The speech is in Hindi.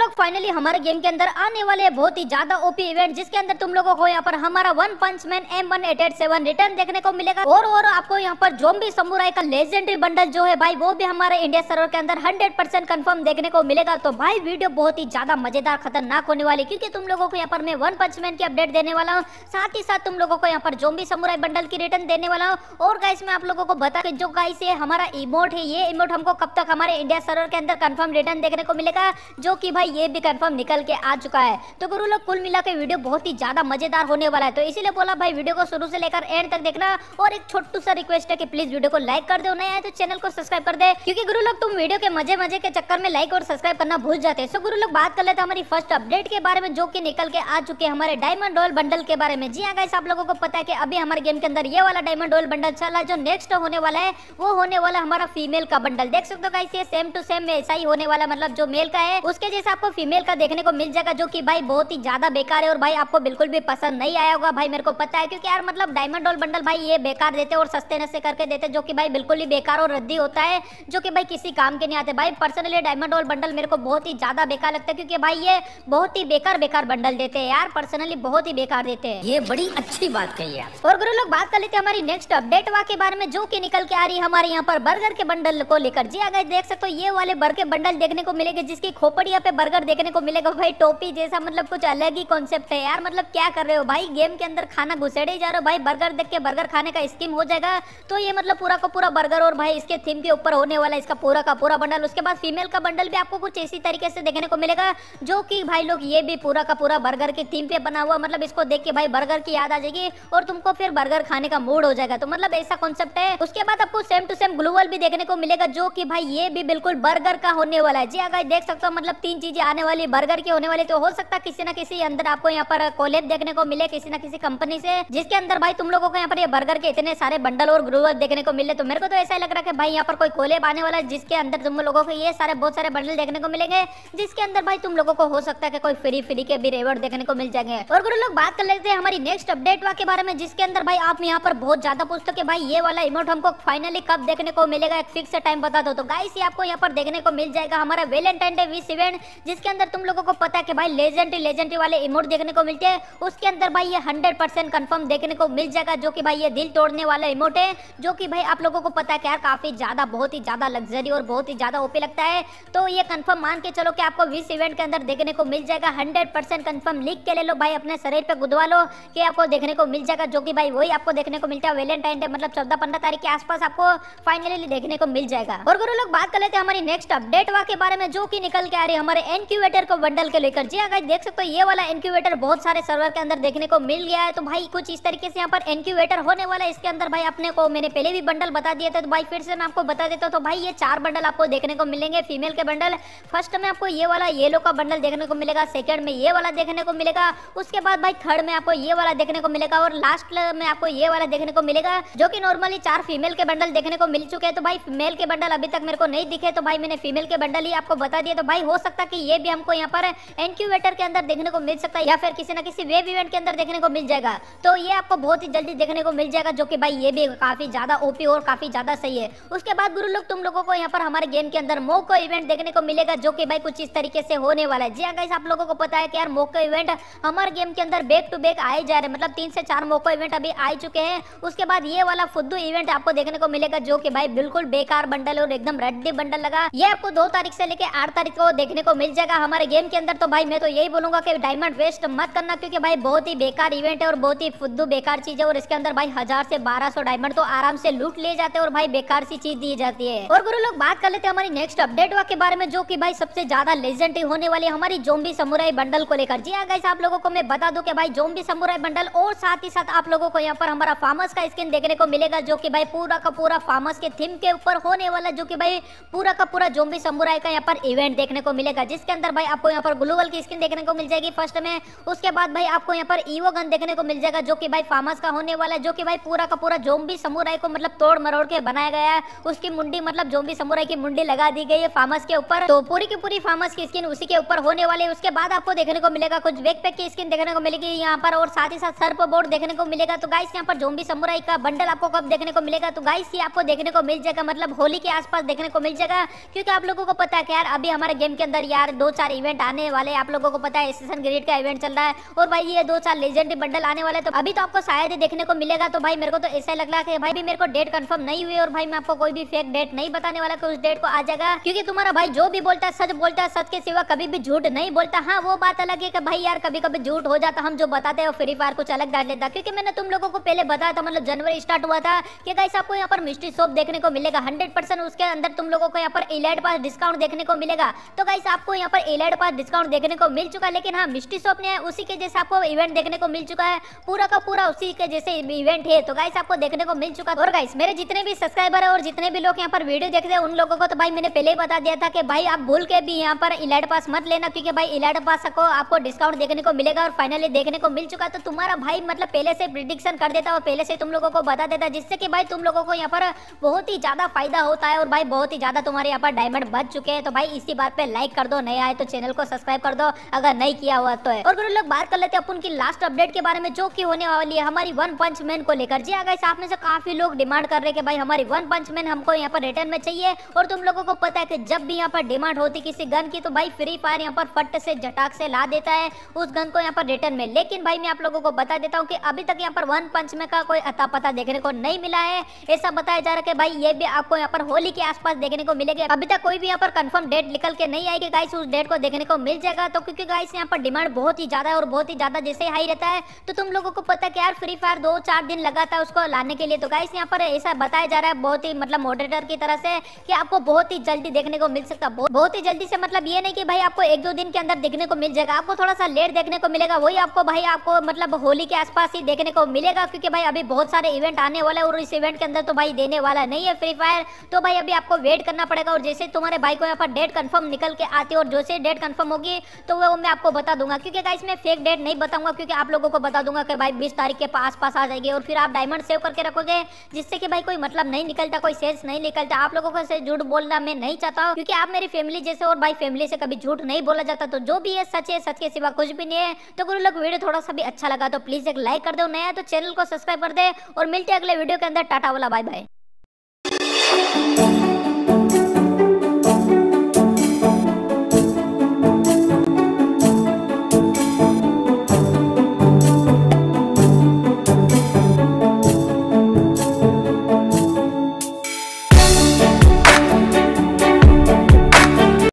लोग फाइनली हमारे गेम के अंदर आने वाले बहुत ही ज्यादा ओपी इवेंट जिसके अंदर तुम लोगों को यहाँ पर हमारा one punch man M one eight eight seven return देखने को मिलेगा और और आपको यहाँ पर जोम्बी समुराई का लेजेंडरी बंडल जो है भाई वो भी हमारे इंडिया सर्वर के अंदर हंड्रेड परसेंट कन्फर्म देखने को मिलेगा तो भाई वीडियो बहुत ही ज्यादा मजेदार खतरनाक होने वाली क्योंकि तुम लोगों को यहाँ पर मैं वन पंच मैन की अपडेट देने वाला हूँ साथ ही साथ तुम लोगों को यहाँ पर जोम्बी समुराई बंडल की रिटर्न देने वाला हूँ और गाइस में आप लोगों को बता जो गाइस ये हमारा इमोट है ये इमोट हमको कब तक हमारे इंडिया सर्वर के अंदर कन्फर्म रिटर्न देखने को मिलेगा जो की भाई ये भी कंफर्म निकल के आ चुका है तो गुरु लोग कुल मिला के वीडियो बहुत ही ज़्यादा मज़ेदार होने वाला है तो इसीलिए बोला भाई वीडियो को शुरू से लेकर एंड तक देखना और एक छोटू सा रिक्वेस्ट है कि प्लीज़ वीडियो को लाइक कर दो नया है तो चैनल को सब्सक्राइब कर दे क्योंकि गुरु लोग तुम वीडियो के मजे मजे के चक्कर में लाइक और सब्सक्राइब करना भूल जाते हैं सो गुरु लोग बात कर लेते हैं हमारी फर्स्ट अपडेट के बारे में जो की निकल के आ चुके हैं हमारे डायमंड रॉयल बंडल के बारे में जी हाँ आप लोगों को पता है की अभी हमारे गेम के अंदर ये वाला डायमंड रॉयल बंडल चल जो नेक्स्ट होने वाला है वो होने वाला हमारा फीमेल का बंडल देख सकते हो गाइस ये सेम टू सेम ऐसा ही होने वाला मतलब जो मेल का है उसके जैसा आपको फीमेल का देखने को मिल जाएगा जो कि भाई बहुत ही ज्यादा बेकार है और भाई आपको बिल्कुल भी पसंद नहीं आया होगा भाई मेरे को पता है क्योंकि यार मतलब डायमंड डॉल बंडल भाई ये बेकार देते और सस्ते नस्ते करके देते जो कि भाई बिल्कुल ही बेकार और रद्दी होता है जो कि भाई किसी काम के नहीं आते भाई पर्सनली डायमंड डॉल बंडल मेरे को बहुत ही ज्यादा बेकार लगता है क्योंकि भाई ये बहुत ही बेकार बेकार बंडल देते है यार पर्सनली बहुत ही बेकार देते है ये बड़ी अच्छी बात कही यार और गुरु लोग बात कर लेते हैं हमारी नेक्स्ट अपडेट वा के बारे में जो की निकल के आ रही है हमारे यहाँ पर बर्गर के बंडल को लेकर जी अगर देख सकते हो ये वाले बर्गर बंडल देखने को मिलेगा जिसकी खोपड़िया पे बर्गर बर्गर देखने को मिलेगा भाई टोपी जैसा मतलब कुछ अलग ही कॉन्सेप्ट है यार मतलब क्या कर रहे हो भाई गेम के अंदर खाना घुसेड़े जा रहे हो भाई बर्गर देख के बर्गर खाने का स्कीम हो जाएगा तो ये मतलब पूरा का पूरा बर्गर और भाई इसके थीम के ऊपर होने वाला इसका पूरा का पूरा बंडल उसके बाद फीमेल का बंडल भी आपको कुछ इसी तरीके से देखने को मिलेगा जो कि भाई लोग ये भी पूरा का पूरा बर्गर की थीम पे बना हुआ मतलब इसको देख के भाई बर्गर की याद आ जाएगी और तुमको फिर बर्गर खाने का मूड हो जाएगा तो मतलब ऐसा कॉन्सेप्ट है उसके बाद आपको सेम टू सेम ग्लूवल भी देखने को मिलेगा जो कि भाई ये भी बिल्कुल बर्गर का होने वाला है जी अगर देख सकते हो मतलब तीन चीजें की आने वाली बर्गर की होने वाली तो हो सकता किसी ना किसी अंदर आपको यहाँ पर कॉलेज देखने को मिले किसी ना किसी कंपनी से जिसके अंदर भाई तुम लोगों को यहाँ पर ये बर्गर के इतने सारे बंडल और ग्रोवर देखने को मिले तो मेरे को तो ऐसा लग रहा है भाई यहाँ पर कोई कोलेब आने वाला है जिसके अंदर तुम लोगों को ये सारे बहुत सारे बंडल देखने को मिलेंगे जिसके अंदर भाई तुम लोगों को हो सकता है कोई फ्री फ्री के भी रेवड़ देखने को मिल जाएंगे और गुरु लोग बात कर लेते हैं हमारी नेक्स्ट अपडेट वा के बारे में जिसके अंदर भाई आप यहाँ पर बहुत ज्यादा पूछते कि भाई ये वाला इमोट हमको फाइनली कब देखने को मिलेगा एक फिक्स टाइम बता दो तो गाइस ये आपको यहाँ पर देखने को मिल जाएगा हमारा वेलेंटाइन डे विश इवेंट जिसके अंदर तुम लोगों को पता है कि भाई लेजेंडरी लेजेंडरी वाले इमोट देखने को मिलते हैं उसके अंदर भाई ये हंड्रेड परसेंट कन्फर्म देखने को मिल जाएगा जो कि भाई ये दिल तोड़ने वाला इमोट है जो कि भाई आप लोगों को पता है कि यार काफ़ी ज़्यादा बहुत ही ज़्यादा लग्जरी और बहुत ही ज़्यादा ओपी लगता है तो ये कन्फर्म मान के चलो कि आपको इस इवेंट के अंदर देखने को मिल जाएगा हंड्रेड परसेंट कन्फर्म लिख के ले लो भाई अपने शरीर पर गुदवा लो कि आपको देखने को मिल जाएगा जो कि भाई वही आपको देखने को मिलता है वेलेंटाइन डे मतलब चौदह पंद्रह तारीख के आसपास आपको फाइनली देखने को मिल जाएगा और गुरु लोग बात कर लेते हैं हमारी नेक्स्ट अपडेट वा के बारे में जो कि निकल के आ रही है हमारे इनक्यूबेटर को बंडल के लेकर जी अगर हाँ, देख सकते हो ये वाला इनक्यूबेटर बहुत सारे सर्वर के अंदर देखने को मिल गया है तो भाई कुछ इस तरीके से यहाँ पर इनक्यूबेटर होने वाला है इसके अंदर भाई अपने को मैंने पहले भी बंडल बता दिया था तो भाई फिर से मैं आपको बता देता हूँ तो भाई ये चार बंडल आपको देखने को मिलेंगे फीमेल के बंडल फर्स्ट में आपको ये वाला येलो का बंडल देखने को मिलेगा सेकंड में ये वाला देखने को मिलेगा उसके बाद भाई थर्ड में आपको ये वाला देखने को मिलेगा और लास्ट में आपको ये वाला देखने को मिलेगा जो की नॉर्मली चार फीमेल के बंडल देखने को मिल चुके हैं तो भाई मेल के बंडल अभी तक मेरे को नहीं दिखे तो भाई मैंने फीमेल के बंडल ही आपको बता दिया तो भाई हो सकता कि ये भी हमको यहाँ पर इंक्यूबेटर के अंदर देखने को मिल सकता है या फिर किसी ना किसी वेब इवेंट के अंदर देखने को मिल जाएगा तो ये आपको बहुत ही जल्दी देखने को मिल जाएगा जो कि भाई ये भी काफ़ी ज़्यादा ओपी और काफ़ी ज़्यादा सही है उसके बाद गुरु लोग तुम लोगों को यहाँ पर हमारे गेम के अंदर मोको इवेंट देखने को मिलेगा जो कि भाई कुछ इस तरीके से होने वाला है जी अगर हाँ, आप लोगों को पता है कि यार मोको इवेंट हमारे गेम के अंदर बैक टू बैक आए जा रहे हैं मतलब तीन से चार मोको इवेंट अभी आ चुके हैं उसके बाद ये वाला फुद्दू इवेंट आपको देखने को मिलेगा जो की भाई बिल्कुल बेकार बंडल और एकदम रड्डी बंडल लगा ये आपको दो तारीख से लेकर आठ तारीख को देखने को मिल जगह हमारे गेम के अंदर तो भाई मैं तो यही बोलूंगा कि डायमंड वेस्ट मत करना क्योंकि भाई बहुत ही बेकार इवेंट है और बहुत ही फुद्दू बेकार चीज है और इसके अंदर भाई हजार से बारह सौ डायमंड तो आराम से लूट लिए जाते हैं और भाई बेकार सी चीज दी जाती है और गुरु लोग बात कर लेते हैं हमारी नेक्स्ट अपडेट के बारे में जो की भाई सबसे ज्यादा लेजेंडरी होने वाली हमारी जोम्बी समुराई बंडल को लेकर जी आगे हाँ आप लोगों को मैं बता दू की भाई जोम्बी समुराई बंडल और साथ ही साथ आप लोगों को यहाँ पर हमारा फार्मस का स्किन देखने को मिलेगा जो की भाई पूरा का पूरा फार्मस के थीम के ऊपर होने वाला जो की भाई पूरा का पूरा जोम्बी समुराई का यहाँ पर इवेंट देखने को मिलेगा जिस इसके अंदर भाई आपको यहाँ पर ग्लूवल की स्किन देखने को मिल जाएगी फर्स्ट में उसके बाद भाई आपको यहाँ पर ईवो गन देखने को मिल जाएगा जो कि भाई फार्मस का होने वाला है जो कि भाई पूरा का पूरा जोम्बी समुराई को मतलब तोड़ मरोड़ के बनाया गया है उसकी मुंडी मतलब जोम्बी समुराई की मुंडी लगा दी गई है फार्मस के ऊपर तो पूरी की पूरी फार्मस की स्किन उसी के ऊपर होने वाली है उसके बाद आपको देखने को मिलेगा कुछ पैक की स्किन देखने को मिलेगी यहाँ पर और साथ ही साथ सर्प बोर्ड देखने को मिलेगा तो गाइस यहाँ पर जोम्बी समुराई का बंडल आपको कब देखने को मिलेगा तो गाइस ये आपको देखने को मिल जाएगा मतलब होली के आसपास देखने को मिल जाएगा क्योंकि आप लोगों को पता है यार अभी हमारे गेम के अंदर यार बार दो चार इवेंट आने वाले आप लोगों को पता है सेशन ग्रेड का इवेंट चल रहा है और भाई ये दो चार लेजेंडरी बंडल आने वाले तो अभी तो आपको शायद ही देखने को मिलेगा तो भाई मेरे को तो ऐसा लग रहा है भाई भी मेरे को डेट कंफर्म नहीं हुई और भाई मैं आपको कोई भी फेक डेट नहीं बताने वाला उस डेट को आ जाएगा क्योंकि तुम्हारा भाई जो भी बोलता है सच बोलता है सच के सिवा कभी भी झूठ नहीं बोलता हाँ वो बात अलग है कि भाई यार कभी कभी झूठ हो जाता हम जो बताते हैं फ्री फायर कुछ अलग डाल लेता क्योंकि मैंने तुम लोगों को पहले बताया था मतलब जनवरी स्टार्ट हुआ था कि कैसे आपको यहाँ पर मिस्ट्री शॉप देखने को मिलेगा हंड्रेड उसके अंदर तुम लोगों को यहाँ पर इलेट पास डिस्काउंट देखने को मिलेगा तो कैसे आपको यहाँ पर एलाइड पर डिस्काउंट देखने को मिल चुका है लेकिन हाँ मिस्ट्री शॉप ने उसी के जैसे आपको इवेंट देखने को मिल चुका है पूरा का पूरा उसी के जैसे इवेंट है तो गाइस आपको देखने को मिल चुका है और गाइस मेरे जितने भी सब्सक्राइबर है और जितने भी लोग यहाँ पर वीडियो देखते हैं उन लोगों को तो भाई मैंने पहले ही बता दिया था कि भाई आप भूल के भी यहाँ पर इलाइड पास मत लेना क्योंकि भाई इलाइड पास को आपको डिस्काउंट देखने को मिलेगा और फाइनली देखने को मिल चुका है तो तुम्हारा भाई मतलब पहले से प्रिडिक्शन कर देता और पहले से तुम लोगों को बता देता जिससे कि भाई तुम लोगों को यहाँ पर बहुत ही ज्यादा फायदा होता है और भाई बहुत ही ज्यादा तुम्हारे यहाँ पर डायमंड बच चुके हैं तो भाई इसी बात पर लाइक कर दो नया है तो चैनल को सब्सक्राइब कर दो अगर नहीं किया हुआ तो है और गुरु लोग बात कर लेते हैं अपन की लास्ट अपडेट के बारे में जो की होने वाली है हमारी वन पंच मैन को लेकर जी अगर आप में से काफी लोग डिमांड कर रहे कि भाई हमारी वन पंच मैन हमको यहाँ पर रिटर्न में चाहिए और तुम लोगों को पता है की जब भी यहाँ पर डिमांड होती किसी गन की तो भाई फ्री फायर यहाँ पर फट से झटाक से ला देता है उस गन को यहाँ पर रिटर्न में लेकिन भाई मैं आप लोगों को बता देता हूँ कि अभी तक यहाँ पर वन पंच में का कोई अता पता देखने को नहीं मिला है ऐसा बताया जा रहा है कि भाई ये भी आपको यहाँ पर होली के आसपास देखने को मिलेगा अभी तक कोई भी यहाँ पर कंफर्म डेट निकल के नहीं आएगी गाइस उस डेट को देखने को मिल जाएगा तो क्योंकि गाइस यहाँ पर डिमांड बहुत ही ज़्यादा है और बहुत ही ज़्यादा जैसे हाई रहता है तो तुम लोगों को पता क्या यार फ्री फायर दो चार दिन लगा था उसको लाने के लिए तो गाइस यहाँ पर ऐसा बताया जा रहा है बहुत ही मतलब मॉडरेटर की तरह से कि आपको बहुत ही जल्दी देखने को मिल सकता है बहुत ही जल्दी से मतलब ये नहीं कि भाई आपको एक दो दिन के अंदर देखने को मिल जाएगा आपको थोड़ा सा लेट देखने को मिलेगा वही आपको भाई आपको मतलब होली के आसपास ही देखने को मिलेगा क्योंकि भाई अभी बहुत सारे इवेंट आने वाले और इस इवेंट के अंदर तो भाई देने वाला नहीं है फ्री फायर तो भाई अभी आपको वेट करना पड़ेगा और जैसे तुम्हारे भाई को यहाँ पर डेट कंफर्म निकल के आती है और जो से डेट कंफर्म होगी तो वो मैं आपको बता दूंगा क्योंकि गाइस मैं फेक डेट नहीं बताऊंगा क्योंकि आप लोगों को बता दूंगा कि भाई बीस तारीख के पास पास आ जाएगी और फिर आप डायमंड सेव करके रखोगे जिससे कि भाई कोई मतलब नहीं निकलता कोई सेल्स नहीं निकलता आप लोगों को झूठ बोलना मैं नहीं चाहता हूँ क्योंकि आप मेरी फैमिली जैसे और भाई फैमिली से कभी झूठ नहीं बोला जाता तो जो भी है सच है सच के सिवा कुछ भी नहीं है तो गुरु लोग वीडियो थोड़ा सा भी अच्छा लगा तो प्लीज़ एक लाइक कर दो नया तो चैनल को सब्सक्राइब कर दे और मिलते अगले वीडियो के अंदर टाटा वाला बाय बाय